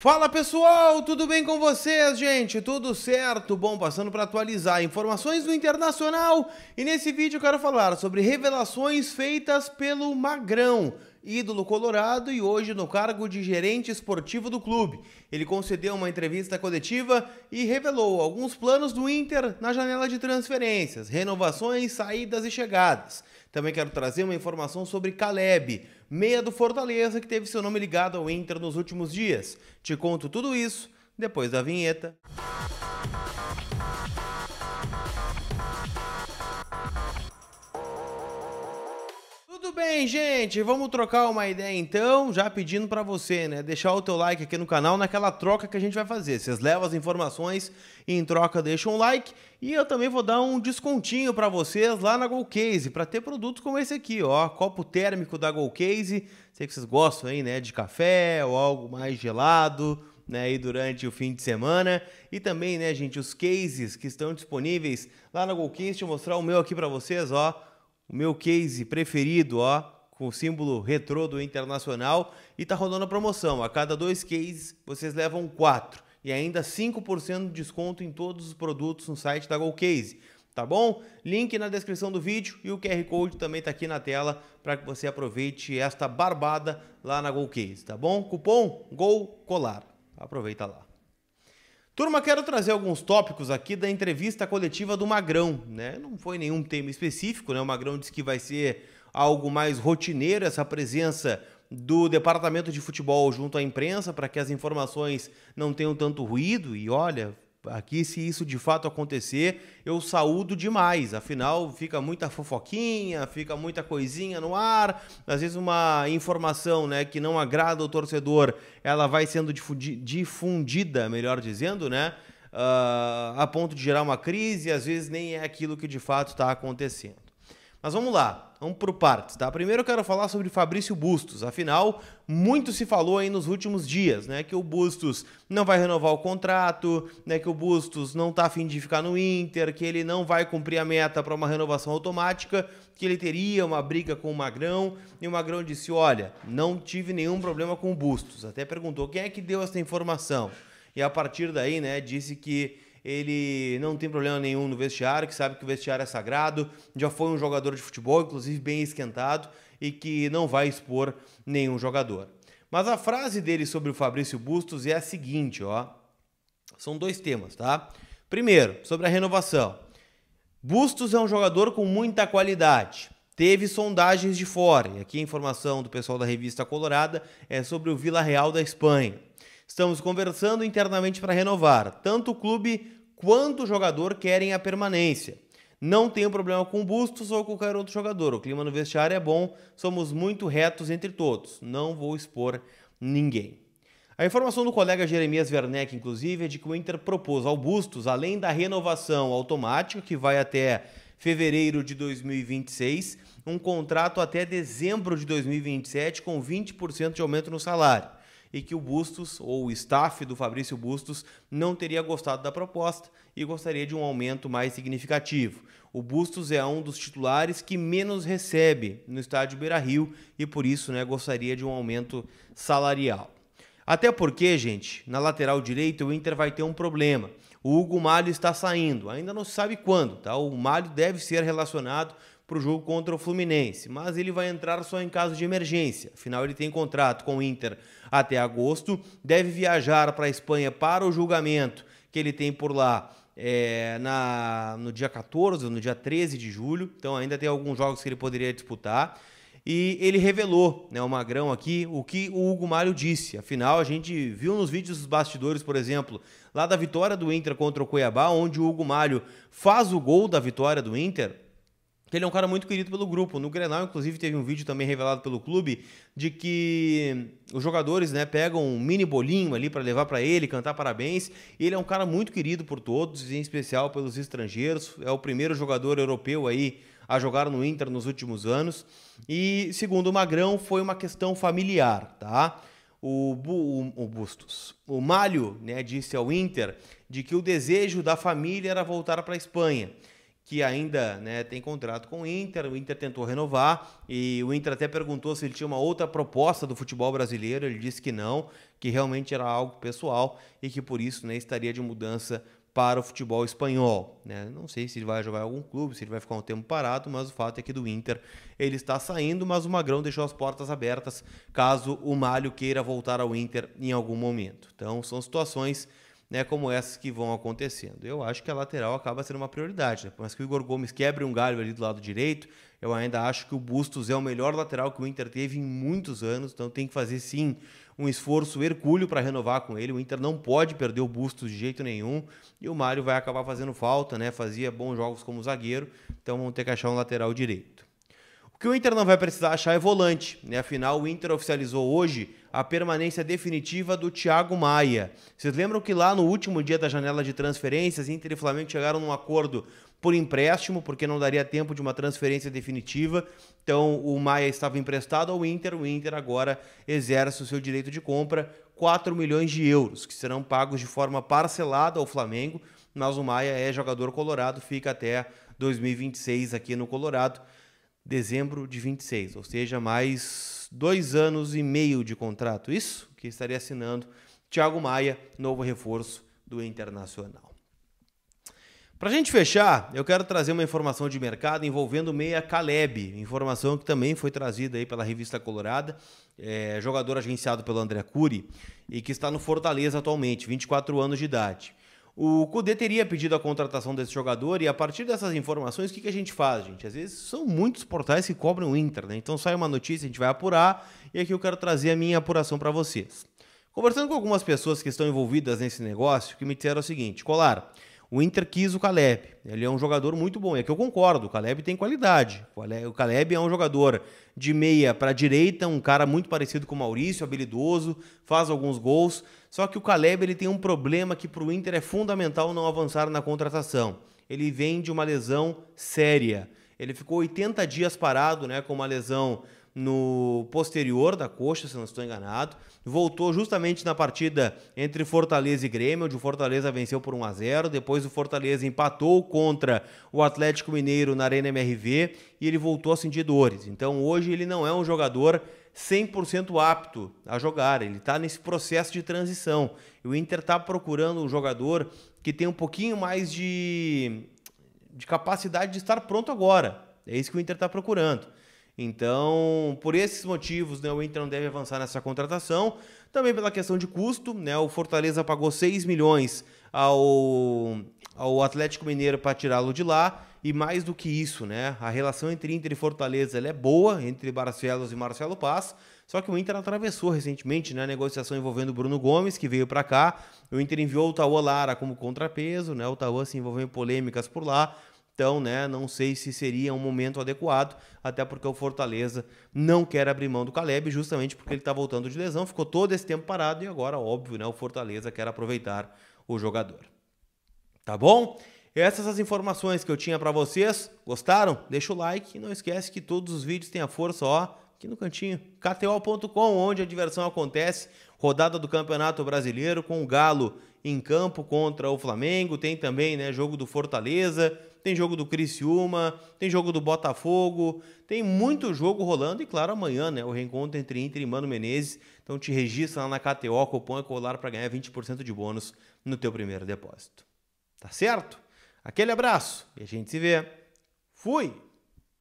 Fala pessoal, tudo bem com vocês, gente? Tudo certo? Bom, passando para atualizar informações do internacional e nesse vídeo eu quero falar sobre revelações feitas pelo Magrão, ídolo colorado e hoje no cargo de gerente esportivo do clube. Ele concedeu uma entrevista coletiva e revelou alguns planos do Inter na janela de transferências, renovações, saídas e chegadas. Também quero trazer uma informação sobre Caleb meia do Fortaleza, que teve seu nome ligado ao Inter nos últimos dias. Te conto tudo isso depois da vinheta. bem, gente? Vamos trocar uma ideia então, já pedindo para você, né, deixar o teu like aqui no canal naquela troca que a gente vai fazer. Vocês levam as informações e em troca deixam um like e eu também vou dar um descontinho para vocês lá na Golcase, para ter produtos como esse aqui, ó, copo térmico da Golcase. Sei que vocês gostam aí, né, de café ou algo mais gelado, né, aí durante o fim de semana. E também, né, gente, os cases que estão disponíveis lá na Golcase, deixa eu mostrar o meu aqui para vocês, ó o meu case preferido, ó, com o símbolo retrô do Internacional, e tá rolando a promoção. A cada dois cases vocês levam quatro e ainda 5% de desconto em todos os produtos no site da GoCase, tá bom? Link na descrição do vídeo e o QR Code também tá aqui na tela para que você aproveite esta barbada lá na GoCase, tá bom? Cupom GOLCOLAR. Aproveita lá. Turma, quero trazer alguns tópicos aqui da entrevista coletiva do Magrão, né? Não foi nenhum tema específico, né? O Magrão disse que vai ser algo mais rotineiro essa presença do departamento de futebol junto à imprensa para que as informações não tenham tanto ruído e olha, aqui, se isso de fato acontecer, eu saúdo demais. Afinal, fica muita fofoquinha, fica muita coisinha no ar. Às vezes uma informação, né, que não agrada o torcedor, ela vai sendo difundida, melhor dizendo, né? Uh, a ponto de gerar uma crise, às vezes nem é aquilo que de fato está acontecendo. Mas vamos lá, vamos por partes, tá? Primeiro eu quero falar sobre Fabrício Bustos. Afinal, muito se falou aí nos últimos dias, né? Que o Bustos não vai renovar o contrato, né? Que o Bustos não tá afim de ficar no Inter, que ele não vai cumprir a meta para uma renovação automática, que ele teria uma briga com o Magrão. E o Magrão disse: Olha, não tive nenhum problema com o Bustos. Até perguntou quem é que deu essa informação. E a partir daí, né, disse que ele não tem problema nenhum no vestiário, que sabe que o vestiário é sagrado, já foi um jogador de futebol, inclusive bem esquentado, e que não vai expor nenhum jogador. Mas a frase dele sobre o Fabrício Bustos é a seguinte, ó. São dois temas, tá? Primeiro, sobre a renovação. Bustos é um jogador com muita qualidade. Teve sondagens de fora. E aqui a informação do pessoal da revista Colorada é sobre o Vila Real da Espanha. Estamos conversando internamente para renovar. Tanto o clube Quanto o jogador querem a permanência. Não tenho problema com o Bustos ou qualquer outro jogador. O clima no vestiário é bom, somos muito retos entre todos. Não vou expor ninguém. A informação do colega Jeremias Werneck, inclusive, é de que o Inter propôs ao Bustos, além da renovação automática, que vai até fevereiro de 2026, um contrato até dezembro de 2027 com 20% de aumento no salário e que o Bustos, ou o staff do Fabrício Bustos, não teria gostado da proposta e gostaria de um aumento mais significativo. O Bustos é um dos titulares que menos recebe no estádio Beira Rio e por isso né, gostaria de um aumento salarial. Até porque, gente, na lateral direita o Inter vai ter um problema. O Hugo Malho está saindo, ainda não se sabe quando, tá? O Malho deve ser relacionado para o jogo contra o Fluminense, mas ele vai entrar só em caso de emergência. Afinal, ele tem contrato com o Inter até agosto, deve viajar para a Espanha para o julgamento que ele tem por lá é, na, no dia 14 ou no dia 13 de julho, então ainda tem alguns jogos que ele poderia disputar. E ele revelou, né, o Magrão aqui, o que o Hugo Mário disse. Afinal, a gente viu nos vídeos dos bastidores, por exemplo, lá da vitória do Inter contra o Cuiabá, onde o Hugo Mário faz o gol da vitória do Inter, ele é um cara muito querido pelo grupo. No Grenal, inclusive, teve um vídeo também revelado pelo clube de que os jogadores né, pegam um mini bolinho ali para levar para ele, cantar parabéns. ele é um cara muito querido por todos, em especial pelos estrangeiros. É o primeiro jogador europeu aí a jogar no Inter nos últimos anos. E, segundo o Magrão, foi uma questão familiar, tá? O, Bu, o, Bustos. O Malho né, disse ao Inter de que o desejo da família era voltar para a Espanha que ainda né, tem contrato com o Inter, o Inter tentou renovar e o Inter até perguntou se ele tinha uma outra proposta do futebol brasileiro, ele disse que não, que realmente era algo pessoal e que por isso né, estaria de mudança para o futebol espanhol. Né? Não sei se ele vai jogar em algum clube, se ele vai ficar um tempo parado, mas o fato é que do Inter ele está saindo, mas o Magrão deixou as portas abertas caso o Malho queira voltar ao Inter em algum momento. Então são situações né, como essas que vão acontecendo. Eu acho que a lateral acaba sendo uma prioridade, né? mas que o Igor Gomes quebre um galho ali do lado direito, eu ainda acho que o Bustos é o melhor lateral que o Inter teve em muitos anos, então tem que fazer sim um esforço hercúleo para renovar com ele. O Inter não pode perder o Bustos de jeito nenhum e o Mário vai acabar fazendo falta, né? Fazia bons jogos como zagueiro, então vão ter que achar um lateral direito. O que o Inter não vai precisar achar é volante, né? Afinal, o Inter oficializou hoje a permanência definitiva do Thiago Maia. Vocês lembram que lá no último dia da janela de transferências, Inter e Flamengo chegaram num acordo por empréstimo, porque não daria tempo de uma transferência definitiva. Então o Maia estava emprestado ao Inter, o Inter agora exerce o seu direito de compra, 4 milhões de euros, que serão pagos de forma parcelada ao Flamengo, mas o Maia é jogador colorado, fica até 2026 aqui no Colorado dezembro de 26, ou seja, mais dois anos e meio de contrato. Isso que estaria assinando Thiago Maia, novo reforço do Internacional. Para a gente fechar, eu quero trazer uma informação de mercado envolvendo o Meia Caleb, informação que também foi trazida aí pela revista Colorada, é, jogador agenciado pelo André Cury e que está no Fortaleza atualmente, 24 anos de idade. O Cudê teria pedido a contratação desse jogador e a partir dessas informações, o que, que a gente faz, gente? Às vezes são muitos portais que cobram o Inter, né? Então sai uma notícia, a gente vai apurar e aqui eu quero trazer a minha apuração para vocês. Conversando com algumas pessoas que estão envolvidas nesse negócio, que me disseram é o seguinte: Colar, o Inter quis o Caleb. Ele é um jogador muito bom. É e aqui eu concordo, o Caleb tem qualidade. O Caleb é um jogador de meia para direita, um cara muito parecido com o Maurício, habilidoso, faz alguns gols. Só que o Caleb ele tem um problema que para o Inter é fundamental não avançar na contratação. Ele vem de uma lesão séria. Ele ficou 80 dias parado, né, com uma lesão no posterior da coxa, se não estou enganado. Voltou justamente na partida entre Fortaleza e Grêmio, onde o Fortaleza venceu por 1 a 0. Depois o Fortaleza empatou contra o Atlético Mineiro na Arena MRV e ele voltou a sentir dores. Então hoje ele não é um jogador 100% apto a jogar, ele está nesse processo de transição. O Inter está procurando um jogador que tem um pouquinho mais de, de capacidade de estar pronto agora. É isso que o Inter está procurando. Então, por esses motivos, né, o Inter não deve avançar nessa contratação. Também pela questão de custo, né, o Fortaleza pagou 6 milhões ao, ao Atlético Mineiro para tirá-lo de lá. E mais do que isso, né, a relação entre Inter e Fortaleza é boa, entre Barcelos e Marcelo Paz. Só que o Inter atravessou recentemente né, a negociação envolvendo o Bruno Gomes, que veio para cá. O Inter enviou o Tauã Lara como contrapeso, né, o Tauã se envolveu em polêmicas por lá. Então, né, não sei se seria um momento adequado, até porque o Fortaleza não quer abrir mão do Caleb, justamente porque ele está voltando de lesão, ficou todo esse tempo parado e agora, óbvio, né, o Fortaleza quer aproveitar o jogador. Tá bom? Essas as informações que eu tinha para vocês. Gostaram? Deixa o like e não esquece que todos os vídeos têm a força, ó, aqui no cantinho, kto.com, onde a diversão acontece. Rodada do Campeonato Brasileiro com o Galo em campo contra o Flamengo, tem também, né, jogo do Fortaleza, tem jogo do Criciúma, tem jogo do Botafogo, tem muito jogo rolando e claro, amanhã, né, o reencontro entre Inter e Mano Menezes. Então te registra lá na KTO, cupom é colar para ganhar 20% de bônus no teu primeiro depósito. Tá certo? Aquele abraço e a gente se vê. Fui.